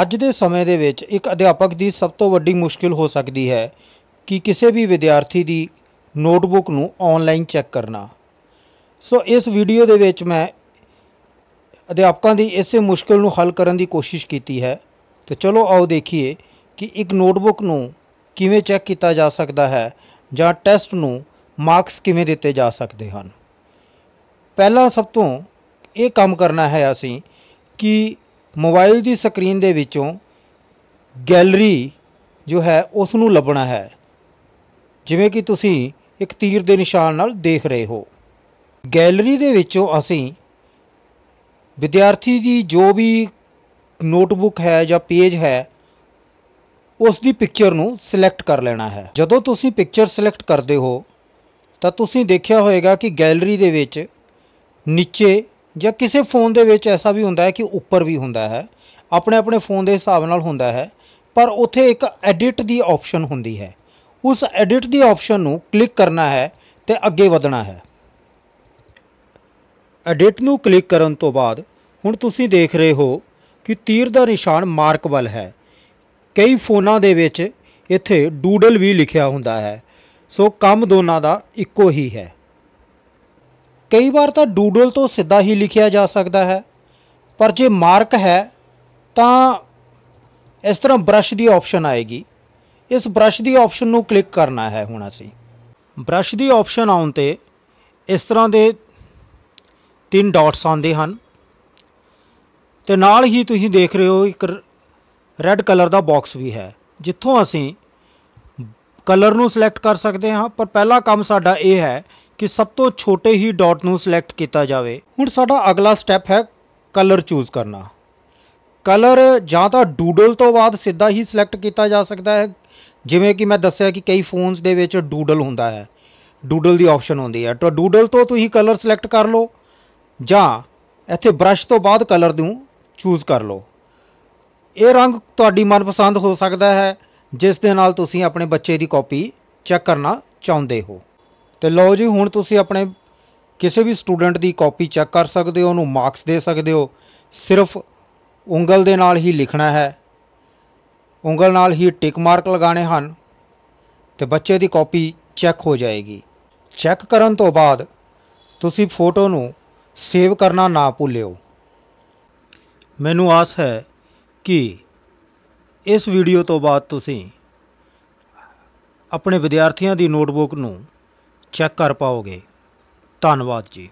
ਅੱਜ ਦੇ ਸਮੇਂ ਦੇ ਵਿੱਚ ਇੱਕ ਅਧਿਆਪਕ ਦੀ ਸਭ ਤੋਂ ਵੱਡੀ ਮੁਸ਼ਕਿਲ ਹੋ ਸਕਦੀ ਹੈ ਕਿ ਕਿਸੇ ਵੀ ਵਿਦਿਆਰਥੀ ਦੀ ਨੋਟਬੁੱਕ ਨੂੰ ਆਨਲਾਈਨ ਚੈੱਕ ਕਰਨਾ ਸੋ ਇਸ ਵੀਡੀਓ ਦੇ ਵਿੱਚ ਮੈਂ ਅਧਿਆਪਕਾਂ ਦੀ ਇਸੇ ਮੁਸ਼ਕਿਲ ਨੂੰ ਹੱਲ ਕਰਨ ਦੀ ਕੋਸ਼ਿਸ਼ ਕੀਤੀ ਹੈ ਤੇ ਚਲੋ ਆਓ ਦੇਖੀਏ ਕਿ ਇੱਕ ਨੋਟਬੁੱਕ ਨੂੰ ਕਿਵੇਂ ਚੈੱਕ ਕੀਤਾ ਜਾ ਸਕਦਾ ਹੈ ਜਾਂ ਟੈਸਟ ਨੂੰ ਮਾਰਕਸ ਕਿਵੇਂ ਦਿੱਤੇ ਜਾ ਸਕਦੇ ਹਨ ਪਹਿਲਾਂ ਸਭ ਤੋਂ ਇਹ ਕੰਮ ਕਰਨਾ ਹੈ ਅਸੀਂ ਕਿ ਮੋਬਾਈਲ ਦੀ ਸਕਰੀਨ ਦੇ ਵਿੱਚੋਂ ਗੈਲਰੀ ਜੋ ਹੈ ਉਸ ਨੂੰ ਲੱਭਣਾ ਹੈ ਜਿਵੇਂ ਕਿ ਤੁਸੀਂ ਇੱਕ ਤੀਰ ਦੇ ਨਿਸ਼ਾਨ ਨਾਲ ਦੇਖ ਰਹੇ ਹੋ ਗੈਲਰੀ ਦੇ ਵਿੱਚੋਂ ਅਸੀਂ ਵਿਦਿਆਰਥੀ ਦੀ ਜੋ ਵੀ ਨੋਟਬੁੱਕ ਹੈ ਜਾਂ ਪੇਜ ਹੈ ਉਸ ਦੀ ਪਿਕਚਰ ਨੂੰ ਸਿਲੈਕਟ ਕਰ ਲੈਣਾ ਹੈ ਜਦੋਂ ਤੁਸੀਂ ਪਿਕਚਰ ਸਿਲੈਕਟ ਕਰਦੇ ਹੋ ਤਾਂ ਤੁਸੀਂ ਦੇਖਿਆ ਹੋਵੇਗਾ ਕਿ ਗੈਲਰੀ ਦੇ ਵਿੱਚ ਨੀਚੇ ਜਾਂ ਕਿਸੇ ਫੋਨ ਦੇ ਵਿੱਚ ਐਸਾ ਵੀ ਹੁੰਦਾ ਹੈ ਕਿ ਉੱਪਰ ਵੀ ਹੁੰਦਾ ਹੈ ਆਪਣੇ ਆਪਣੇ ਫੋਨ ਦੇ ਹਿਸਾਬ ਨਾਲ ਹੁੰਦਾ ਹੈ ਪਰ ਉੱਥੇ ਇੱਕ ਐਡਿਟ ਦੀ ਆਪਸ਼ਨ ਹੁੰਦੀ ਹੈ ਉਸ ਐਡਿਟ ਦੀ ਆਪਸ਼ਨ ਨੂੰ ਕਲਿੱਕ ਕਰਨਾ ਹੈ ਤੇ ਅੱਗੇ ਵਧਣਾ ਹੈ ਐਡਿਟ ਨੂੰ ਕਲਿੱਕ ਕਰਨ ਤੋਂ ਬਾਅਦ ਹੁਣ ਤੁਸੀਂ ਦੇਖ ਰਹੇ ਹੋ ਕਿ ਤੀਰ ਦਾ ਨਿਸ਼ਾਨ ਮਾਰਕ ਵੱਲ ਹੈ ਕਈ ਫੋਨਾਂ ਦੇ ਵਿੱਚ ਇੱਥੇ ਡੂਡਲ ਵੀ ਲਿਖਿਆ ਹੁੰਦਾ ਹੈ ਸੋ ਕੰਮ ਦੋਨਾਂ ਦਾ ਇੱਕੋ ਹੀ ਹੈ ਕਈ ਵਾਰ ਤਾਂ ਡੂਡਲ ਤੋਂ ਸਿੱਧਾ ਹੀ ਲਿਖਿਆ ਜਾ ਸਕਦਾ ਹੈ ਪਰ ਜੇ ਮਾਰਕ ਹੈ ਤਾਂ ਇਸ ਤਰ੍ਹਾਂ ਬ੍ਰਸ਼ ਦੀ ਆਪਸ਼ਨ ਆਏਗੀ ਇਸ ਬ੍ਰਸ਼ ਦੀ ਆਪਸ਼ਨ ਨੂੰ ਕਲਿੱਕ ਕਰਨਾ ਹੈ ਹੁਣ ਅਸੀਂ ਬ੍ਰਸ਼ ਦੀ ਆਪਸ਼ਨ ਆਉਣ ਤੇ ਇਸ ਤਰ੍ਹਾਂ ਦੇ ਤਿੰਨ ਡਾਟਸ ਆਉਂਦੇ ਹਨ ਤੇ ਨਾਲ ਹੀ ਤੁਸੀਂ ਦੇਖ ਰਹੇ ਹੋ ਇੱਕ ਰੈੱਡ ਕਲਰ ਦਾ ਬਾਕਸ ਵੀ ਹੈ ਜਿੱਥੋਂ ਅਸੀਂ ਕਲਰ ਨੂੰ ਸਿਲੈਕਟ ਕਰ ਸਕਦੇ ਹਾਂ ਪਰ ਪਹਿਲਾ ਕੰਮ ਸਾਡਾ ਇਹ ਹੈ ਕਿ ਸਭ ਤੋਂ ਛੋਟੇ ਹੀ ਡਾਟ ਨੂੰ ਸਿਲੈਕਟ ਕੀਤਾ ਜਾਵੇ ਹੁਣ ਸਾਡਾ ਅਗਲਾ ਸਟੈਪ ਹੈ ਕਲਰ ਚੂਜ਼ ਕਰਨਾ ਕਲਰ ਜਾਂ ਤਾਂ ਡੂਡਲ ਤੋਂ ਬਾਅਦ ਸਿੱਧਾ ਹੀ ਸਿਲੈਕਟ ਕੀਤਾ ਜਾ ਸਕਦਾ ਹੈ ਜਿਵੇਂ ਕਿ ਮੈਂ ਦੱਸਿਆ ਕਿ ਕਈ ਫੋਨਸ ਦੇ ਵਿੱਚ ਡੂਡਲ ਹੁੰਦਾ ਹੈ ਡੂਡਲ ਦੀ ਆਪਸ਼ਨ ਹੁੰਦੀ ਹੈ ਤਾਂ ਡੂਡਲ ਤੋਂ ਤੁਸੀਂ ਕਲਰ ਸਿਲੈਕਟ ਕਰ ਲਓ ਜਾਂ ਇੱਥੇ ਬ੍ਰਸ਼ ਤੋਂ ਬਾਅਦ ਕਲਰ ਨੂੰ ਚੂਜ਼ ਕਰ ਲਓ ਇਹ ਰੰਗ ਤੁਹਾਡੀ ਮਨਪਸੰਦ ਹੋ ਸਕਦਾ ਹੈ ਜਿਸ ਦੇ ਨਾਲ ਤੁਸੀਂ ਆਪਣੇ ਬੱਚੇ ਦੀ ਕਾਪੀ ਚੈੱਕ ਕਰਨਾ ਚਾਹੁੰਦੇ ਹੋ ਤੇ ਲਓ ਜੀ ਹੁਣ ਤੁਸੀਂ ਆਪਣੇ ਕਿਸੇ ਵੀ ਸਟੂਡੈਂਟ ਦੀ ਕਾਪੀ ਚੈੱਕ ਕਰ ਸਕਦੇ ਹੋ ਉਹਨੂੰ ਮਾਰਕਸ ਦੇ ਸਕਦੇ ਹੋ ਸਿਰਫ ਉਂਗਲ ਦੇ ਨਾਲ ਹੀ ਲਿਖਣਾ ਹੈ ਉਂਗਲ ਨਾਲ ਹੀ ਟਿਕ ਮਾਰਕ ਲਗਾਣੇ ਹਨ ਤੇ ਬੱਚੇ ਦੀ ਕਾਪੀ ਚੈੱਕ ਹੋ ਜਾਏਗੀ ਚੈੱਕ ਕਰਨ ਤੋਂ ਬਾਅਦ ਤੁਸੀਂ ਫੋਟੋ ਨੂੰ ਸੇਵ ਕਰਨਾ ਨਾ ਭੁੱਲਿਓ ਮੈਨੂੰ ਆਸ ਹੈ ਕਿ ਇਸ ਵੀਡੀਓ ਤੋਂ ਬਾਅਦ ਤੁਸੀਂ ਆਪਣੇ ਵਿਦਿਆਰਥੀਆਂ ਦੀ ਨੋਟਬੁੱਕ ਨੂੰ ਚੈੱਕ ਕਰ ਪਾਓਗੇ ਧੰਨਵਾਦ ਜੀ